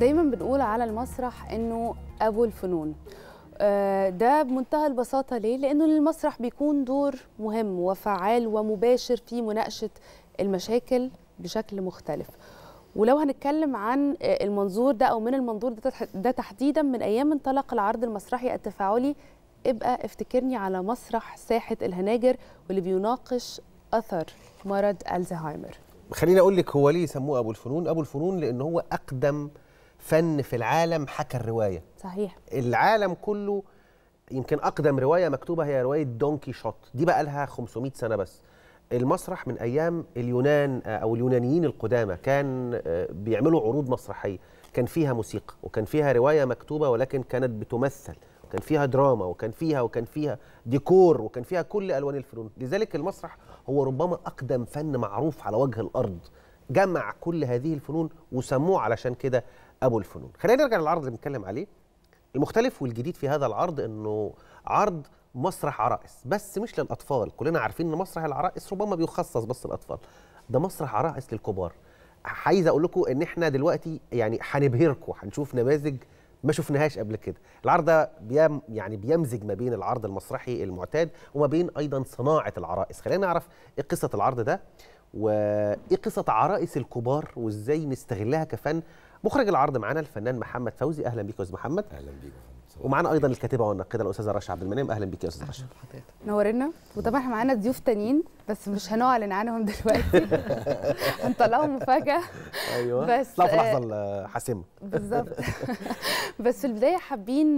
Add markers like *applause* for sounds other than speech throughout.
دايما بنقول على المسرح انه ابو الفنون آه، ده بمنتهى البساطة ليه؟ لأنه المسرح بيكون دور مهم وفعال ومباشر في مناقشة المشاكل بشكل مختلف ولو هنتكلم عن آه، المنظور ده أو من المنظور ده, تحديدا من أيام انطلق العرض المسرحي التفاعلي ابقى افتكرني على مسرح ساحة الهناجر واللي بيناقش أثر مرض الزهايمر خليني أقول لك هو ليه سموه أبو الفنون؟ أبو الفنون لأن هو أقدم فن في العالم حكى الروايه صحيح العالم كله يمكن اقدم روايه مكتوبه هي روايه دونكي شوت دي بقى لها 500 سنه بس المسرح من ايام اليونان آه، او اليونانيين القدامى كان آه، بيعملوا عروض مسرحيه كان فيها موسيقى وكان فيها روايه مكتوبه ولكن كانت بتمثل وكان فيها دراما وكان فيها وكان فيها ديكور وكان فيها كل الوان الفنون لذلك المسرح هو ربما اقدم فن معروف على وجه الارض جمع كل هذه الفنون وسموه علشان كده ابو الفنون خلينا نرجع للعرض اللي بنتكلم عليه المختلف والجديد في هذا العرض انه عرض مسرح عرائس بس مش للاطفال كلنا عارفين ان مسرح العرائس ربما بيخصص بس للاطفال ده مسرح عرائس للكبار عايز اقول لكم ان احنا دلوقتي يعني هنبهركم هنشوف نماذج ما شفناهاش قبل كده العرض ده بيم يعني بيمزج ما بين العرض المسرحي المعتاد وما بين ايضا صناعه العرائس خلينا نعرف ايه قصه العرض ده وايه قصه عرائس الكبار وازاي نستغلها كفن مخرج العرض معانا الفنان محمد فوزي اهلا بيك يا استاذ محمد اهلا بيك ومعانا ايضا الكاتبه والناقده الاستاذه رشا عبد المنعم اهلا بيك يا استاذه رشا نورنا وطبعا احنا معانا ضيوف تانيين بس مش هنعلن عنهم دلوقتي *laughs* هنطلعهم مفاجاه ايوه بس لا في لحظه حاسمه بالظبط *laughs* بس في البدايه حابين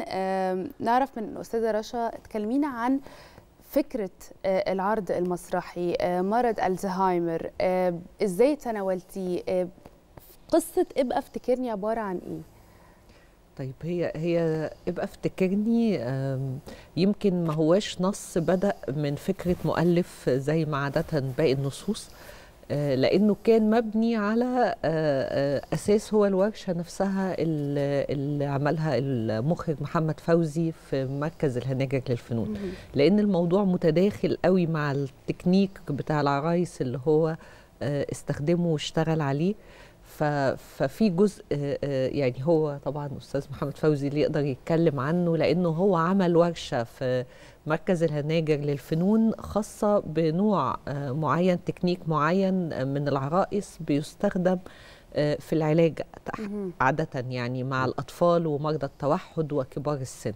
نعرف من الاستاذه رشا تكلمينا عن فكرة آه، العرض المسرحي آه، مرض الزهايمر آه، ازاي تناولتي قصه ابقى افتكرني عباره عن ايه طيب هي هي ابقى افتكرني يمكن ما هواش نص بدا من فكره مؤلف زي ما عاده باقي النصوص آه، لانه كان مبني على آه، آه، اساس هو الورشه نفسها اللي عملها المخرج محمد فوزي في مركز الهناجر للفنون لان الموضوع متداخل قوي مع التكنيك بتاع العرايس اللي هو استخدمه واشتغل عليه ففي جزء آه، آه، يعني هو طبعا استاذ محمد فوزي اللي يقدر يتكلم عنه لانه هو عمل ورشه في مركز الهناجر للفنون خاصه بنوع آه، معين تكنيك معين من العرائس بيستخدم آه، في العلاج عادة يعني مع الأطفال ومرضى التوحد وكبار السن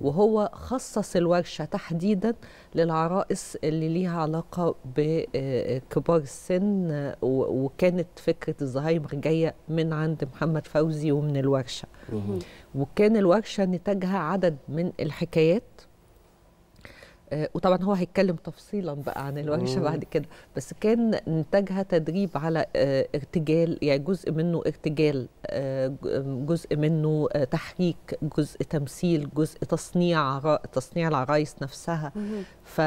وهو خصص الورشة تحديدا للعرائس اللي ليها علاقة بكبار آه، السن آه، وكانت فكرة الزهايمر جاية من عند محمد فوزي ومن الورشة وكان الورشة نتاجها عدد من الحكايات آه، وطبعا هو هيتكلم تفصيلا بقى عن الورشه بعد كده بس كان نتاجها تدريب على آه، ارتجال يعني جزء منه ارتجال آه، جزء منه تحريك جزء تمثيل جزء تصنيع تصنيع العرايس نفسها ف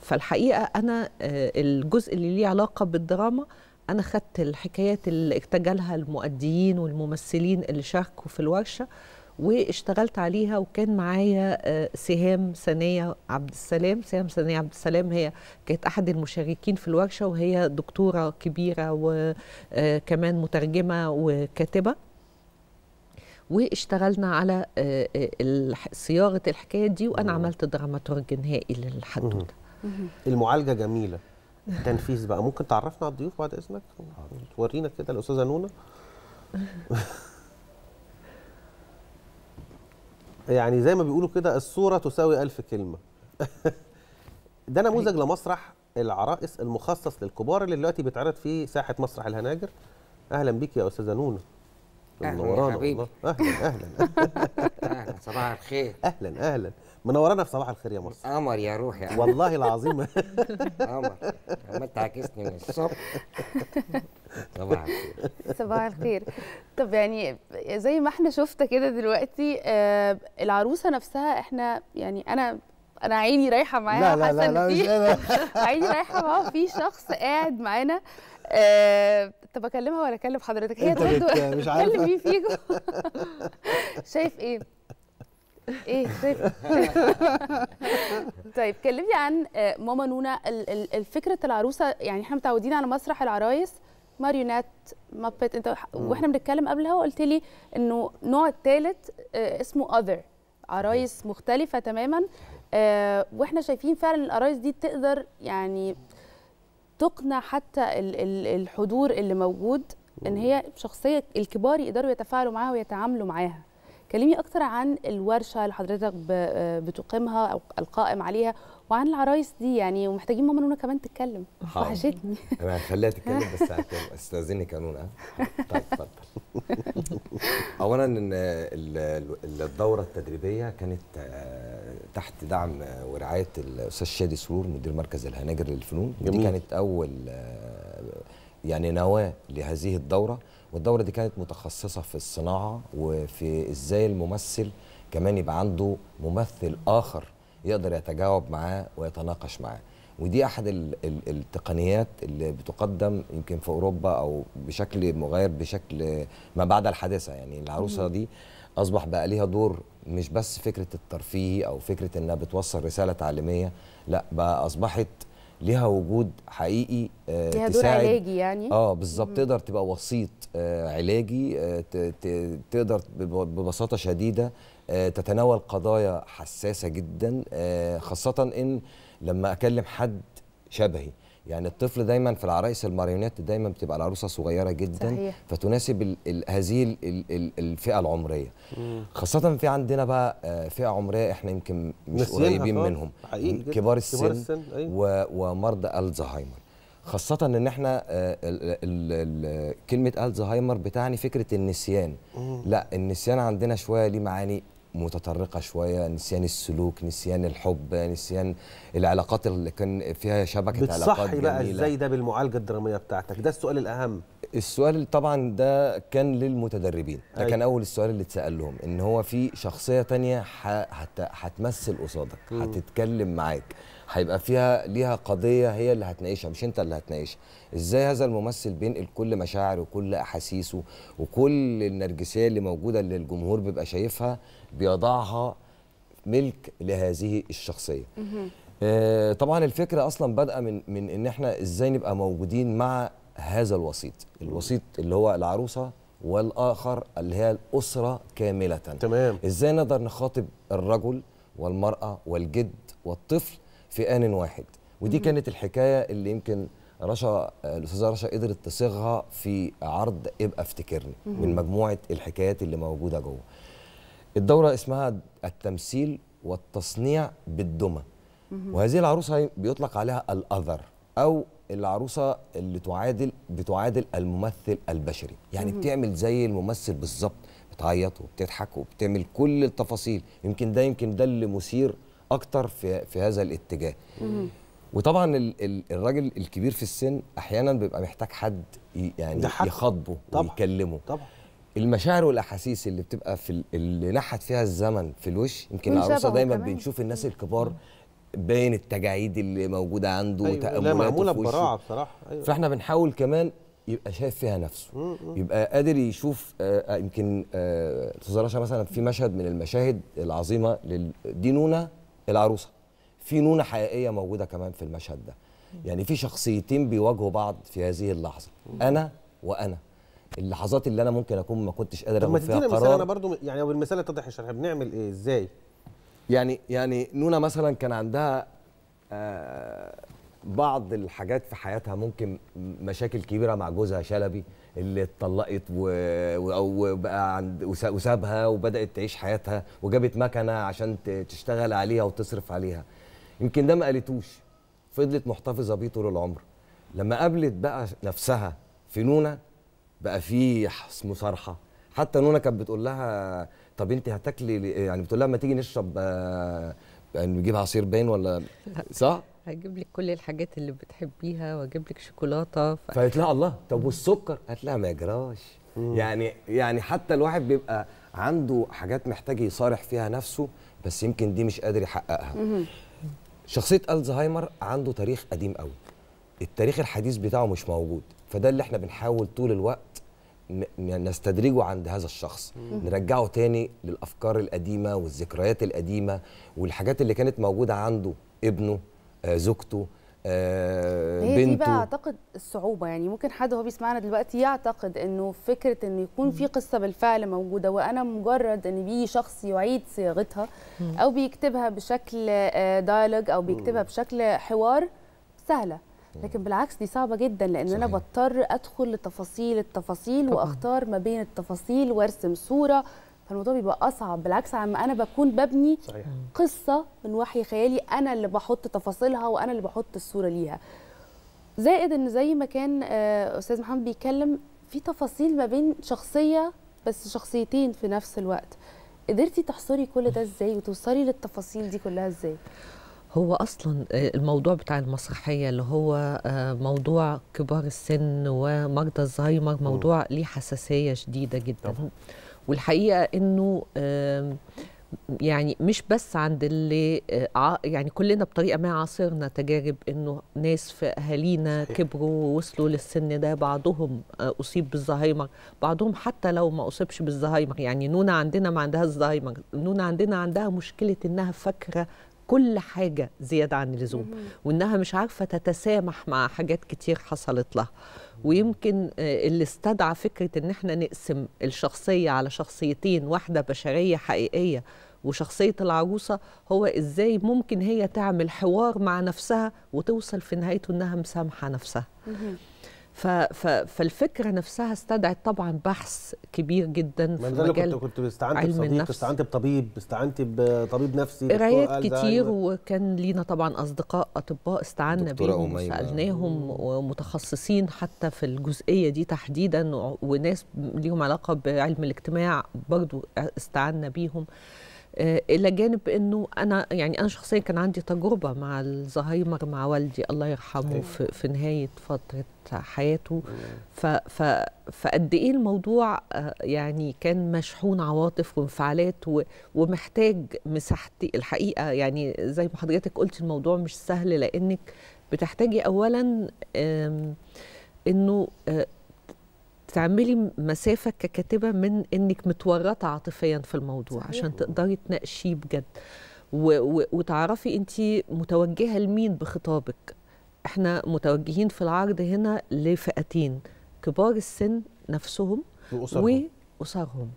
فالحقيقه انا الجزء اللي ليه علاقه بالدراما انا خدت الحكايات اللي ارتجلها المؤديين والممثلين اللي شاركوا في الورشه واشتغلت عليها وكان معايا آه، سهام ثانيه عبد السلام سهام ثانيه عبد السلام هي كانت احد المشاركين في الورشه وهي دكتوره كبيره وكمان آه، مترجمه وكاتبه واشتغلنا على آه، صياغه الحكايه دي وانا عملت دراماتورج نهائي للحدوته المعالجه جميله *laughs* تنفيذ بقى ممكن تعرفنا على الضيوف بعد اذنك تورينا كده الاستاذه نونا *laughs* يعني زي ما بيقولوا كده الصوره تساوي ألف كلمه *laughs* ده نموذج طيب. لمسرح العرائس المخصص للكبار اللي دلوقتي بيتعرض في ساحه مسرح الهناجر اهلا بيك يا استاذه نونه اهلا يا حبيبي اهلا اهلا *laughs* اهلا صباح الخير اهلا اهلا منورانا في صباح الخير يا مصر قمر يا روحي يعني. والله العظيم *laughs* قمر عملت عكسني من الصبح *laughs* صباح الخير صباح الخير طب يعني زي ما احنا شفت كده دلوقتي آه العروسه نفسها احنا يعني انا انا عيني رايحه معاها لا لا لا, لا مش *laughs* عيني رايحه معاها في شخص قاعد معانا آه طب اكلمها ولا اكلم حضرتك هي برضه مش عارفه اكلم مين فيكم شايف ايه ايه طيب. *laughs* طيب كلمني عن آه، ماما نونا الفكره العروسه يعني احنا متعودين على مسرح العرايس ماريونات مابيت انت واحنا بنتكلم قبلها وقلت لي انه نوع الثالث آه، اسمه اذر عرايس مختلفه تماما آه، واحنا شايفين فعلا العرايس دي تقدر يعني تقنع حتى الحضور اللي موجود ان هي شخصيه الكبار يقدروا يتفاعلوا معاها ويتعاملوا معاها كلمي أكتر عن الورشة اللي حضرتك آه، بتقيمها أو القائم عليها وعن العرايس دي يعني ومحتاجين ماما نونا كمان تتكلم وحشتني أنا هخليها تتكلم بس استاذني كانونة طيب اتفضل *laughs* أولا الدورة التدريبية كانت آه، تحت دعم آه، ورعاية الأستاذ شادي سرور مدير مركز الهناجر للفنون دي كانت أول يعني نواة لهذه الدورة والدوره دي كانت متخصصه في الصناعه وفي ازاي الممثل كمان يبقى عنده ممثل اخر يقدر يتجاوب معاه ويتناقش معاه ودي احد التقنيات اللي بتقدم يمكن في اوروبا او بشكل مغاير بشكل ما بعد الحادثه يعني العروسه دي اصبح بقى ليها دور مش بس فكره الترفيه او فكره انها بتوصل رساله تعليميه لا بقى اصبحت ليها وجود حقيقي آه دور علاجي يعني اه بالظبط تقدر تبقى وسيط آه، علاجي آه، تقدر ببساطه شديده آه، تتناول قضايا حساسه جدا خاصه ان لما اكلم حد شبهي يعني الطفل دايما في العرايس الماريونيت دايما بتبقى العروسه صغيره جدا صحيح. فتناسب الـ الـ هذه الـ الـ الفئه العمريه مم. خاصه في عندنا بقى آه، فئه عمريه احنا يمكن مش قريبين منهم كبار السن, كبار السن. أيوه. ومرضى الزهايمر خاصة ان احنا آه، كلمة الزهايمر بتعني فكرة النسيان لا النسيان عندنا شوية ليه معاني متطرقه شويه نسيان السلوك نسيان الحب نسيان العلاقات اللي كان فيها شبكه علاقات بتصحي بقى ازاي ده بالمعالجه الدراميه بتاعتك ده السؤال الاهم السؤال طبعا ده كان للمتدربين ده أيوه. كان اول السؤال اللي اتسال لهم ان هو في شخصيه تانية هتمثل قصادك هتتكلم معاك هيبقى فيها ليها قضيه هي اللي هتناقشها مش انت اللي هتناقشها ازاي هذا الممثل بينقل كل مشاعره وكل احاسيسه وكل النرجسيه اللي موجوده اللي الجمهور بيبقى شايفها بيضعها ملك لهذه الشخصيه آه طبعا الفكره اصلا بادئه من من ان احنا ازاي نبقى موجودين مع هذا الوسيط الوسيط اللي هو العروسه والاخر اللي هي الاسره كامله تمام ازاي نقدر نخاطب الرجل والمراه والجد والطفل في ان واحد ودي كانت الحكايه اللي يمكن رشا الاستاذه رشا قدرت تصيغها في عرض ابقى افتكرني من مجموعه الحكايات اللي موجوده جوه الدورة اسمها التمثيل والتصنيع بالدمى وهذه العروسة بيطلق عليها الأذر أو العروسة اللي تعادل بتعادل الممثل البشري يعني بتعمل زي الممثل بالظبط بتعيط وبتضحك وبتعمل كل التفاصيل يمكن ده يمكن ده اللي مثير أكتر في, في هذا الاتجاه وطبعا الراجل الكبير في السن احيانا بيبقى محتاج حد يعني يخاطبه ويكلمه طبعا المشاعر والاحاسيس اللي بتبقى في اللي نحت فيها الزمن في الوش يمكن العروسه دايما كمان. بنشوف الناس الكبار باين التجاعيد اللي موجوده عنده أيوة لا معموله ببراعه بصراحه أيوة. فاحنا بنحاول كمان يبقى شايف فيها نفسه مم. يبقى قادر يشوف آه, آه، يمكن آه رشا مثلا في مشهد من المشاهد العظيمه دي نونه العروسه في نونه حقيقيه موجوده كمان في المشهد ده يعني في شخصيتين بيواجهوا بعض في هذه اللحظه مم. انا وانا اللحظات اللي انا ممكن اكون ما كنتش قادر اخد فيها قرار مثال انا برضو يعني او المثال اتضح يا شرح بنعمل ايه ازاي يعني يعني نونا مثلا كان عندها آه بعض الحاجات في حياتها ممكن مشاكل كبيره مع جوزها شلبي اللي اتطلقت و... وبقى عند وسابها وبدات تعيش حياتها وجابت مكنه عشان تشتغل عليها وتصرف عليها يمكن ده ما قالتوش فضلت محتفظه بيه طول العمر لما قابلت بقى نفسها في نونه بقى في مصارحه حتى نونا كانت بتقول لها طب انت هتاكلي إيه؟ يعني بتقول لها ما تيجي نشرب آه، يعني نجيب عصير باين ولا صح؟ هجيب لك كل الحاجات اللي بتحبيها واجيب لك شوكولاته ف... فقالت لها الله طب والسكر؟ قالت لها ما يجراش يعني يعني حتى الواحد بيبقى عنده حاجات محتاج يصارح فيها نفسه بس يمكن دي مش قادر يحققها. شخصيه الزهايمر عنده تاريخ قديم قوي. التاريخ الحديث بتاعه مش موجود فده اللي احنا بنحاول طول الوقت نستدرجه عند هذا الشخص نرجعه تاني للافكار القديمه والذكريات القديمه والحاجات اللي كانت موجوده عنده ابنه آه زوجته آه هي بنته دي بقى اعتقد الصعوبه يعني ممكن حد هو بيسمعنا دلوقتي يعتقد انه فكره انه يكون في قصه بالفعل موجوده وانا مجرد ان بيجي شخص يعيد صياغتها او بيكتبها بشكل دايلوج آه، او بيكتبها بشكل حوار سهله لكن بالعكس دي صعبه جدا لان صحيح. انا بضطر ادخل لتفاصيل التفاصيل طبعا. واختار ما بين التفاصيل وارسم صوره فالموضوع بيبقى اصعب بالعكس عما انا بكون ببني صحيح. قصه من وحي خيالي انا اللي بحط تفاصيلها وانا اللي بحط الصوره ليها زائد ان زي ما كان آه، استاذ محمد بيتكلم في تفاصيل ما بين شخصيه بس شخصيتين في نفس الوقت قدرتي تحصري كل ده ازاي وتوصلي للتفاصيل دي كلها ازاي هو اصلا آه، الموضوع بتاع المسرحيه اللي هو آه، موضوع كبار السن ومرضى الزهايمر موضوع ليه حساسيه شديده جدا طبعا. والحقيقه انه يعني مش بس عند اللي آه، يعني كلنا بطريقه ما عاصرنا تجارب انه ناس في اهالينا كبروا ووصلوا للسن ده بعضهم اصيب بالزهايمر بعضهم حتى لو ما اصيبش بالزهايمر يعني نونا عندنا ما عندهاش الزهايمر نونا عندنا عندها مشكله انها فاكره كل حاجه زياده عن اللزوم وانها مش عارفه تتسامح مع حاجات كتير حصلت لها ويمكن آه، اللي استدعى فكره ان احنا نقسم الشخصيه على شخصيتين واحده بشريه حقيقيه وشخصيه العروسه هو ازاي ممكن هي تعمل حوار مع نفسها وتوصل في نهايته انها مسامحه نفسها فالفكره نفسها استدعت طبعا بحث كبير جدا من في مجال كنت كنت استعنت بصديق استعنت بطبيب استعنت بطبيب نفسي قرايات كتير وكان لينا طبعا اصدقاء اطباء استعنا بيهم وسالناهم ومتخصصين حتى في الجزئيه دي تحديدا وناس ليهم علاقه بعلم الاجتماع برضو استعنا بيهم آه، الى جانب انه انا يعني انا شخصيا كان عندي تجربه مع الزهايمر مع والدي الله يرحمه أيوة. في, في نهايه فتره حياته أيوة. فقد ايه الموضوع آه، يعني كان مشحون عواطف وانفعالات ومحتاج مساحتي الحقيقه يعني زي ما حضرتك قلت الموضوع مش سهل لانك بتحتاجي اولا انه آه، تعملي مسافه ككاتبه من انك متورطه عاطفيا في الموضوع صحيح. عشان تقدري تناقشيه بجد و... و... وتعرفي انت متوجهه لمين بخطابك احنا متوجهين في العرض هنا لفئتين كبار السن نفسهم واسرهم, وأسرهم.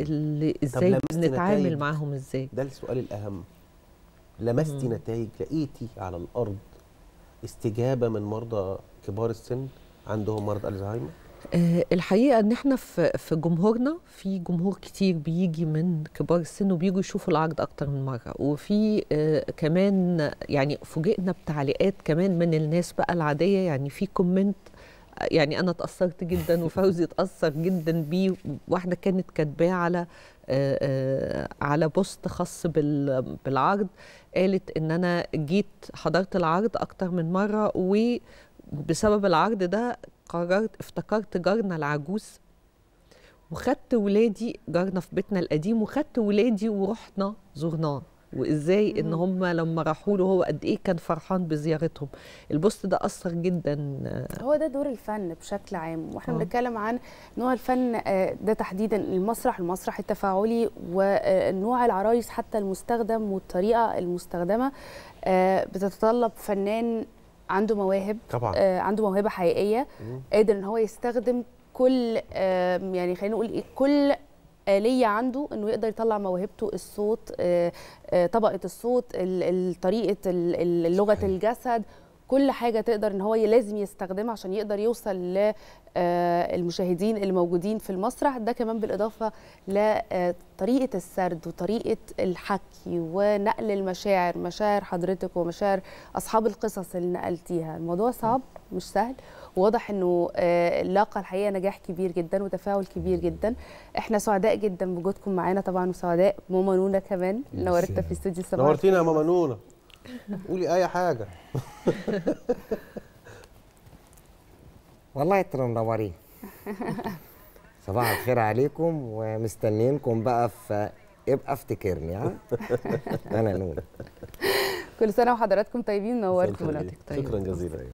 اللي ازاي بنتعامل معاهم ازاي ده السؤال الاهم لمستي نتائج لقيتي على الارض استجابه من مرضى كبار السن عندهم مرض الزهايمر آه، الحقيقه ان احنا في في جمهورنا في جمهور كتير بيجي من كبار السن وبيجوا يشوفوا العرض اكتر من مره وفي آه، كمان يعني فوجئنا بتعليقات كمان من الناس بقى العاديه يعني في كومنت يعني انا اتاثرت جدا *laughs* وفوزي اتاثر جدا بيه واحده كانت كاتباه على آه، على بوست خاص بالعرض قالت ان انا جيت حضرت العرض اكتر من مره و بسبب العرض ده قررت افتكرت جارنا العجوز وخدت ولادي جارنا في بيتنا القديم وخدت ولادي ورحنا زرناه وازاي ان هم لما راحوا له هو قد ايه كان فرحان بزيارتهم البوست ده اثر جدا هو ده دور الفن بشكل عام واحنا آه. بنتكلم عن نوع الفن آه، ده تحديدا المسرح المسرح التفاعلي ونوع العرايس حتى المستخدم والطريقه المستخدمه آه، بتتطلب فنان عنده مواهب طبعا آه عنده موهبه حقيقيه مم. قادر ان هو يستخدم كل آه يعني خلينا نقول ايه كل آلية عنده انه يقدر يطلع موهبته الصوت آه آه طبقة الصوت طريقة لغة الجسد كل حاجه تقدر ان هو لازم يستخدمها عشان يقدر يوصل للمشاهدين آه، اللي موجودين في المسرح ده كمان بالاضافه لطريقه آه، السرد وطريقه الحكي ونقل المشاعر مشاعر حضرتك ومشاعر اصحاب القصص اللي نقلتيها الموضوع صعب مش سهل واضح انه آه، لاقى الحقيقه نجاح كبير جدا وتفاعل كبير جدا احنا سعداء جدا بوجودكم معانا طبعا وسعداء ماما نونا كمان نورتنا في استوديو الصباح نورتينا يا ماما نونا قولي اي حاجه *laughs* والله انتوا منورين صباح الخير عليكم ومستنيينكم بقى في ابقى افتكرني ها *laughs* انا نور كل سنه وحضراتكم طيبين نورتونا طيب شكرا جزيلا